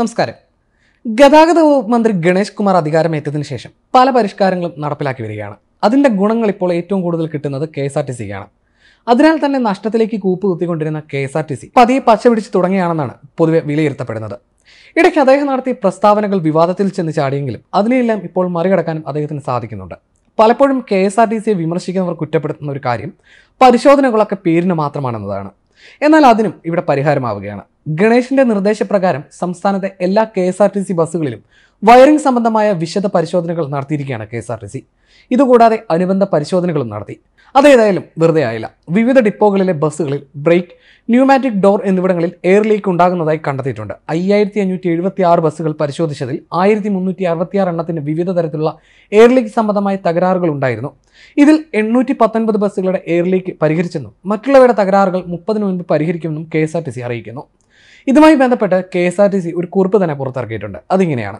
നമസ്കാരം ഗതാഗത വകുപ്പ് മന്ത്രി ഗണേഷ് കുമാർ അധികാരമേറ്റതിന് ശേഷം പല പരിഷ്കാരങ്ങളും നടപ്പിലാക്കി വരികയാണ് അതിൻ്റെ ഗുണങ്ങൾ ഇപ്പോൾ ഏറ്റവും കൂടുതൽ കിട്ടുന്നത് കെ എസ് ആർ ടി സിക്കാണ് അതിനാൽ തന്നെ നഷ്ടത്തിലേക്ക് കൂപ്പ് കുത്തിക്കൊണ്ടിരുന്ന K S R T C പതിയെ പച്ചപിടിച്ച് തുടങ്ങിയാണെന്നാണ് പൊതുവെ വിലയിരുത്തപ്പെടുന്നത് ഇടയ്ക്ക് അദ്ദേഹം നടത്തിയ പ്രസ്താവനകൾ വിവാദത്തിൽ ചെന്ന് ചാടിയെങ്കിലും അതിനെയെല്ലാം ഇപ്പോൾ മറികടക്കാനും അദ്ദേഹത്തിന് സാധിക്കുന്നുണ്ട് പലപ്പോഴും കെ എസ് ആർ ടി സിയെ വിമർശിക്കുന്നവർ കുറ്റപ്പെടുത്തുന്ന ഒരു കാര്യം പരിശോധനകളൊക്കെ പേരിന് മാത്രമാണെന്നതാണ് എന്നാൽ അതിനും ഇവിടെ പരിഹാരമാവുകയാണ് ഗണേശിന്റെ നിർദ്ദേശപ്രകാരം സംസ്ഥാനത്തെ എല്ലാ K S R T C ബസ്സുകളിലും വയറിംഗ് സംബന്ധമായ വിശദ പരിശോധനകൾ നടത്തിയിരിക്കുകയാണ് K S R T C ഇതുകൂടാതെ അനുബന്ധ പരിശോധനകളും നടത്തി അതേതായാലും വെറുതെ ആയില്ല വിവിധ ഡിപ്പോകളിലെ ബസ്സുകളിൽ ബ്രേക്ക് ന്യൂമാറ്റിക് ഡോർ എന്നിവിടങ്ങളിൽ എയർ ലീക്ക് ഉണ്ടാകുന്നതായി കണ്ടെത്തിയിട്ടുണ്ട് അയ്യായിരത്തി അഞ്ഞൂറ്റി എഴുപത്തി ആറ് ബസ്സുകൾ പരിശോധിച്ചതിൽ ആയിരത്തി മുന്നൂറ്റി അറുപത്തി ആറ് എണ്ണത്തിന് വിവിധ തരത്തിലുള്ള എയർ ലീക്ക് സംബന്ധമായ തകരാറുകൾ ഉണ്ടായിരുന്നു ഇതിൽ എണ്ണൂറ്റി പത്തൊൻപത് ബസ്സുകളുടെ എയർ ലീക്ക് പരിഹരിച്ചെന്നും മറ്റുള്ളവരുടെ തകരാറുകൾ മുപ്പതിനു മുൻപ് പരിഹരിക്കുമെന്നും K S R T C അറിയിക്കുന്നു ഇതുമായി ബന്ധപ്പെട്ട് K S R T C ഒരു കുറിപ്പ് തന്നെ പുറത്തിറക്കിയിട്ടുണ്ട് അതിങ്ങനെയാണ്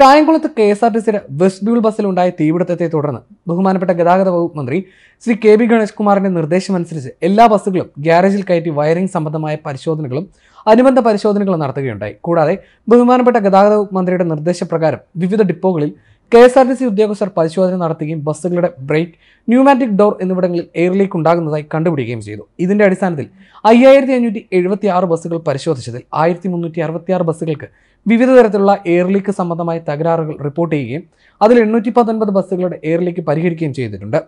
കായംകുളത്ത് കെ എസ് ആർ ടി സിയുടെ വെസ്റ്റ് ബ്യൂൾ ബസ്സിലുണ്ടായ തീപിടുത്തത്തെ തുടർന്ന് ബഹുമാനപ്പെട്ട ഗതാഗത വകുപ്പ് മന്ത്രി ശ്രീ കെ ബി ഗണേഷ് കുമാറിന്റെ നിർദ്ദേശമനുസരിച്ച് എല്ലാ ബസ്സുകളും ഗ്യാരേജിൽ കയറ്റി വയറിംഗ് സംബന്ധമായ പരിശോധനകളും അനുബന്ധ പരിശോധനകളും നടത്തുകയുണ്ടായി കൂടാതെ ബഹുമാനപ്പെട്ട ഗതാഗത വകുപ്പ് മന്ത്രിയുടെ നിർദ്ദേശപ്രകാരം വിവിധ ഡിപ്പോകളിൽ K S R T C ഉദ്യോഗസ്ഥർ പരിശോധന നടത്തുകയും ബസ്സുകളുടെ ബ്രേക്ക് ന്യൂമാറ്റിക് ഡോർ എന്നിവിടങ്ങളിൽ എയർ ലീക്ക് ഉണ്ടാകുന്നതായി കണ്ടുപിടിക്കുകയും ചെയ്തു ഇതിന്റെ അടിസ്ഥാനത്തിൽ അയ്യായിരത്തി അഞ്ഞൂറ്റി എഴുപത്തി ആറ് ബസ്സുകൾ പരിശോധിച്ചതിൽ ആയിരത്തി മുന്നൂറ്റി അറുപത്തി ആറ് ബസ്സുകൾക്ക് വിവിധ തരത്തിലുള്ള എയർ ലീക്ക് സംബന്ധമായ തകരാറുകൾ റിപ്പോർട്ട് ചെയ്യുകയും അതിൽ എണ്ണൂറ്റി പത്തൊൻപത് ബസ്സുകളുടെ എയർ ലീക്ക് പരിഹരിക്കുകയും ചെയ്തിട്ടുണ്ട്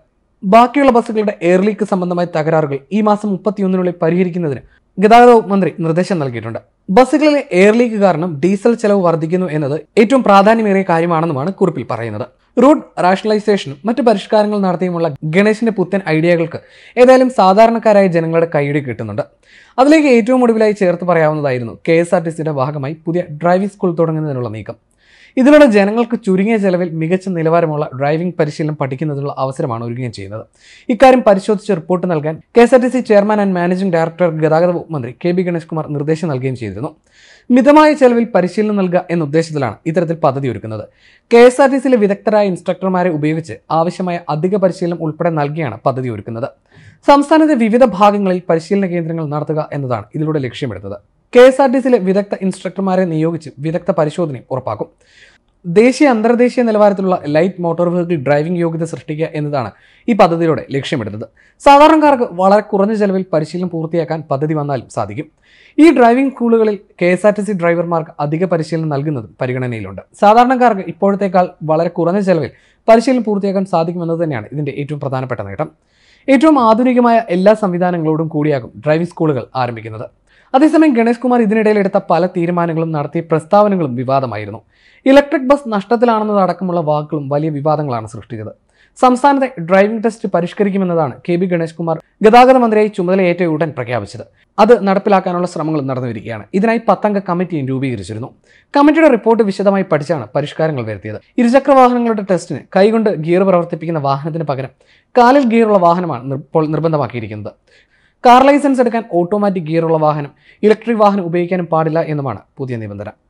ബാക്കിയുള്ള ബസ്സുകളുടെ എയർ ലീക്ക് സംബന്ധമായ തകരാറുകൾ ഈ മാസം മുപ്പത്തിയൊന്നിനുള്ളിൽ പരിഹരിക്കുന്നതിന് ഗതാഗത മന്ത്രി നിർദ്ദേശം നൽകിയിട്ടുണ്ട് ബസ്സുകളിലെ എയർ ലീക്ക് കാരണം ഡീസൽ ചെലവ് വർദ്ധിക്കുന്നു എന്നത് ഏറ്റവും പ്രാധാന്യമേറിയ കാര്യമാണെന്നുമാണ് കുറിപ്പിൽ പറയുന്നത് റൂട്ട് റാഷണലൈസേഷനും മറ്റു പരിഷ്കാരങ്ങൾ നടത്തിയുമുള്ള ഗണേശിന്റെ പുത്തൻ ഐഡിയകൾക്ക് ഏതായാലും സാധാരണക്കാരായ ജനങ്ങളുടെ കൈയടി കിട്ടുന്നുണ്ട് അതിലേക്ക് ഏറ്റവും ഒടുവിലായി ചേർത്ത് പറയാവുന്നതായിരുന്നു കെ ഭാഗമായി പുതിയ ഡ്രൈവിംഗ് സ്കൂൾ തുടങ്ങുന്നതിനുള്ള നീക്കം ഇതിലൂടെ ജനങ്ങൾക്ക് ചുരുങ്ങിയ ചെലവിൽ മികച്ച നിലവാരമുള്ള ഡ്രൈവിംഗ് പരിശീലനം പഠിക്കുന്നതിനുള്ള അവസരമാണ് ഒരുങ്ങുകയും ചെയ്യുന്നത് ഇക്കാര്യം പരിശോധിച്ച് റിപ്പോർട്ട് നൽകാൻ K S R T C chairman and managing director ഗതാഗത മന്ത്രി കെ ബി ഗണേഷ് കുമാർ നിർദ്ദേശം നൽകുകയും ചെയ്തിരുന്നു മിതമായ ചെലവിൽ പരിശീലനം നൽകുക എന്ന ഉദ്ദേശത്തിലാണ് ഇത്തരത്തിൽ പദ്ധതി ഒരുക്കുന്നത് കെ എസ് ആർ ടി സിയിലെ വിദഗ്ധരായ ഇൻസ്ട്രക്ടർമാരെ ഉപയോഗിച്ച് ആവശ്യമായ അധിക പരിശീലനം ഉൾപ്പെടെ നൽകിയാണ് പദ്ധതി ഒരുക്കുന്നത് സംസ്ഥാനത്തെ വിവിധ ഭാഗങ്ങളിൽ പരിശീലന കേന്ദ്രങ്ങൾ നടത്തുക എന്നതാണ് ഇതിലൂടെ ലക്ഷ്യമിടുന്നത് കെ എസ് ആർ ടി സിയിലെ വിദഗ്ധ ഇൻസ്ട്രക്ടർമാരെ നിയോഗിച്ച് വിദഗ്ധ പരിശോധനയും ഉറപ്പാക്കും ദേശീയ അന്തർദേശീയ നിലവാരത്തിലുള്ള ലൈറ്റ് മോട്ടോർ വെഹിക്കിൾ ഡ്രൈവിംഗ് യോഗ്യത സൃഷ്ടിക്കുക എന്നതാണ് ഈ പദ്ധതിയിലൂടെ ലക്ഷ്യമിടുന്നത് സാധാരണക്കാർക്ക് വളരെ കുറഞ്ഞ ചെലവിൽ പരിശീലനം പൂർത്തിയാക്കാൻ പദ്ധതി വന്നാലും സാധിക്കും ഈ ഡ്രൈവിംഗ് സ്കൂളുകളിൽ K S R T C ഡ്രൈവർമാർക്ക് അധിക പരിശീലനം നൽകുന്നതും പരിഗണനയിലുണ്ട് സാധാരണക്കാർക്ക് ഇപ്പോഴത്തേക്കാൾ വളരെ കുറഞ്ഞ ചെലവിൽ പരിശീലനം പൂർത്തിയാക്കാൻ സാധിക്കുമെന്നത് തന്നെയാണ് ഇതിന്റെ ഏറ്റവും പ്രധാനപ്പെട്ട നേട്ടം ഏറ്റവും ആധുനികമായ എല്ലാ സംവിധാനങ്ങളോടും കൂടിയാകും ഡ്രൈവിംഗ് സ്കൂളുകൾ ആരംഭിക്കുന്നത് അതേസമയം ഗണേഷ് കുമാർ ഇതിനിടയിൽ എടുത്ത പല തീരുമാനങ്ങളും നടത്തിയ പ്രസ്താവനകളും വിവാദമായിരുന്നു ഇലക്ട്രിക് ബസ് നഷ്ടത്തിലാണെന്നതടക്കമുള്ള വാക്കുകളും വലിയ വിവാദങ്ങളാണ് സൃഷ്ടിച്ചത് സംസ്ഥാനത്തെ ഡ്രൈവിംഗ് ടെസ്റ്റ് പരിഷ്കരിക്കുമെന്നതാണ് കെ ബി ഗണേഷ് കുമാർ ഗതാഗത മന്ത്രിയായി ചുമതലയേറ്റ ഉടൻ പ്രഖ്യാപിച്ചത് അത് നടപ്പിലാക്കാനുള്ള ശ്രമങ്ങൾ നടന്നുവരികയാണ് ഇതിനായി പത്തംഗ കമ്മിറ്റിയും രൂപീകരിച്ചിരുന്നു കമ്മിറ്റിയുടെ റിപ്പോർട്ട് വിശദമായി പഠിച്ചാണ് പരിഷ്കാരങ്ങൾ വരുത്തിയത് ഇരുചക്ര വാഹനങ്ങളുടെ ടെസ്റ്റിന് കൈകൊണ്ട് ഗിയർ പ്രവർത്തിപ്പിക്കുന്ന വാഹനത്തിന് പകരം കാലിൽ ഗിയറുള്ള വാഹനമാണ് ഇപ്പോൾ നിർബന്ധമാക്കിയിരിക്കുന്നത് കാർ ലൈസൻസ് എടുക്കാൻ ഓട്ടോമാറ്റിക് ഗിയറുള്ള വാഹനം ഇലക്ട്രിക് വാഹനം ഉപയോഗിക്കാനും പാടില്ല എന്നുമാണ് പുതിയ നിബന്ധന